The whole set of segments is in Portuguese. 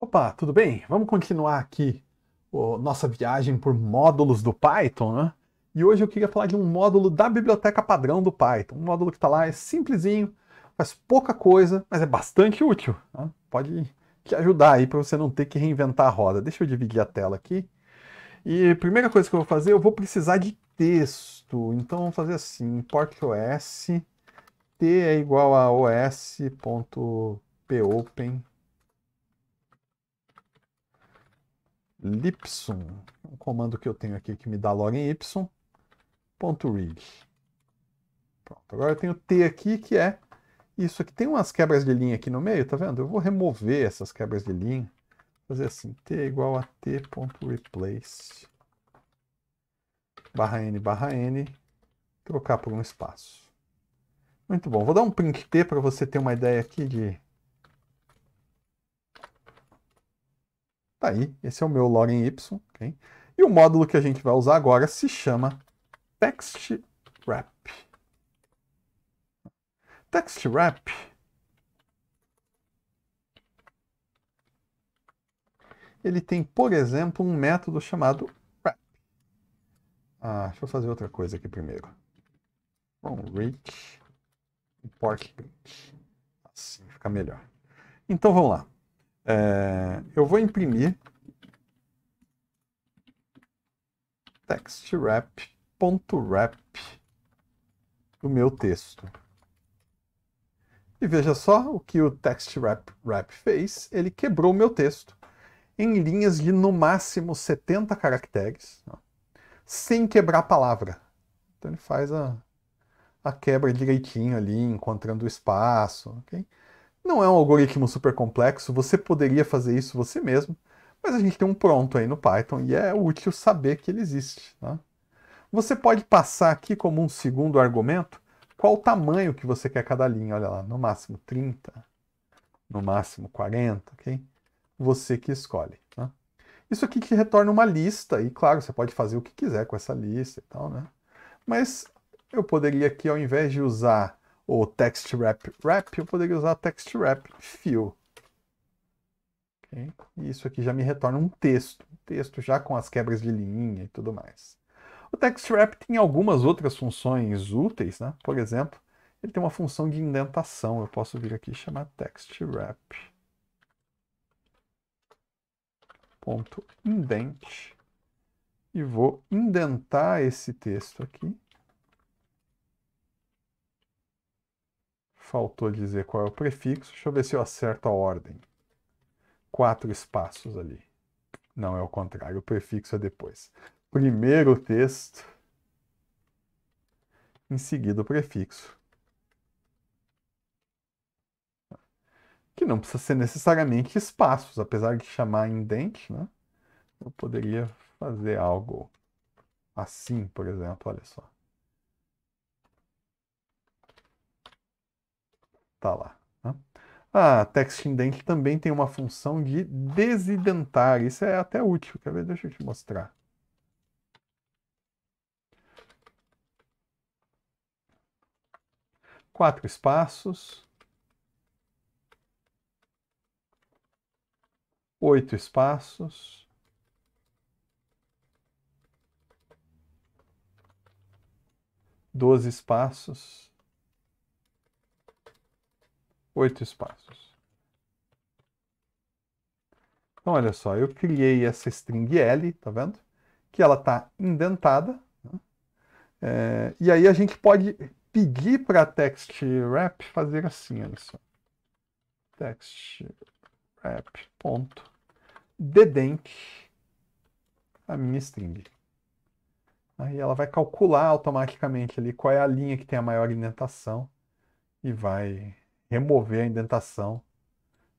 Opa, tudo bem? Vamos continuar aqui a nossa viagem por módulos do Python, né? E hoje eu queria falar de um módulo da biblioteca padrão do Python. Um módulo que está lá, é simplesinho, faz pouca coisa, mas é bastante útil. Né? Pode te ajudar aí para você não ter que reinventar a roda. Deixa eu dividir a tela aqui. E a primeira coisa que eu vou fazer, eu vou precisar de texto. Então, vamos fazer assim, import os, t é igual a os.popen Lipson, um comando que eu tenho aqui que me dá log em y, ponto rig. Pronto, agora eu tenho t aqui que é isso aqui. Tem umas quebras de linha aqui no meio, tá vendo? Eu vou remover essas quebras de linha, fazer assim, t igual a t.replace barra n barra n, trocar por um espaço. Muito bom, vou dar um print t para você ter uma ideia aqui de Tá aí, esse é o meu log Y. Okay? E o módulo que a gente vai usar agora se chama TextWrap. TextWrap ele tem, por exemplo, um método chamado wrap. Ah, deixa eu fazer outra coisa aqui primeiro. Bom, reach import Assim fica melhor. Então vamos lá. É, eu vou imprimir textwrap.wrap do meu texto. E veja só o que o textwrap wrap fez. Ele quebrou o meu texto em linhas de no máximo 70 caracteres, ó, sem quebrar a palavra. Então ele faz a, a quebra direitinho ali, encontrando o espaço. Okay? Não é um algoritmo super complexo, você poderia fazer isso você mesmo, mas a gente tem um pronto aí no Python e é útil saber que ele existe. Né? Você pode passar aqui como um segundo argumento qual o tamanho que você quer cada linha. Olha lá, no máximo 30, no máximo 40, ok? Você que escolhe. Né? Isso aqui que retorna uma lista, e claro, você pode fazer o que quiser com essa lista e tal, né? Mas eu poderia aqui, ao invés de usar ou text wrap wrap, eu poderia usar text wrap fill. Okay? E isso aqui já me retorna um texto, um texto já com as quebras de linha e tudo mais. O text wrap tem algumas outras funções úteis, né? Por exemplo, ele tem uma função de indentação. Eu posso vir aqui e chamar text wrap. Ponto indent. E vou indentar esse texto aqui Faltou dizer qual é o prefixo. Deixa eu ver se eu acerto a ordem. Quatro espaços ali. Não, é o contrário. O prefixo é depois. Primeiro o texto. Em seguida o prefixo. Que não precisa ser necessariamente espaços, apesar de chamar indente, né? Eu poderia fazer algo assim, por exemplo, olha só. tá lá. Né? A TextIndent também tem uma função de desidentar. Isso é até útil. Quer ver? Deixa eu te mostrar. Quatro espaços. Oito espaços. Doze espaços oito espaços. Então, olha só, eu criei essa string L, tá vendo? Que ela está indentada. Né? É, e aí a gente pode pedir para text wrap fazer assim, olha só. Text wrap ponto a minha string. Aí ela vai calcular automaticamente ali qual é a linha que tem a maior indentação e vai remover a indentação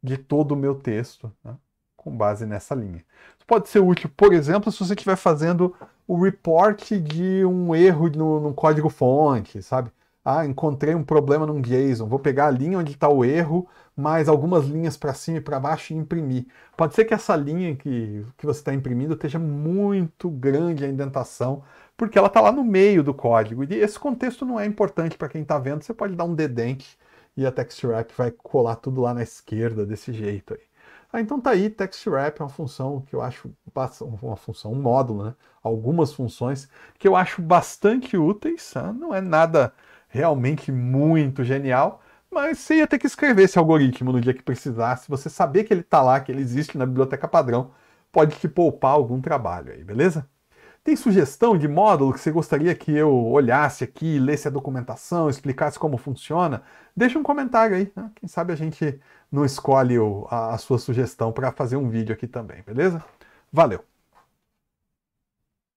de todo o meu texto né, com base nessa linha. Isso pode ser útil, por exemplo, se você estiver fazendo o report de um erro no, no código fonte, sabe? Ah, encontrei um problema num JSON, vou pegar a linha onde está o erro, mais algumas linhas para cima e para baixo e imprimir. Pode ser que essa linha que, que você está imprimindo esteja muito grande a indentação, porque ela está lá no meio do código. E esse contexto não é importante para quem está vendo, você pode dar um dedente e a textwrap vai colar tudo lá na esquerda desse jeito aí. Ah, então tá aí, textwrap é uma função que eu acho uma função, um módulo, né? Algumas funções que eu acho bastante úteis, tá? não é nada realmente muito genial, mas você ia ter que escrever esse algoritmo no dia que precisasse, você saber que ele está lá, que ele existe na biblioteca padrão, pode te poupar algum trabalho aí, beleza? Tem sugestão de módulo que você gostaria que eu olhasse aqui, lesse a documentação, explicasse como funciona? Deixa um comentário aí, né? quem sabe a gente não escolhe a, a sua sugestão para fazer um vídeo aqui também, beleza? Valeu!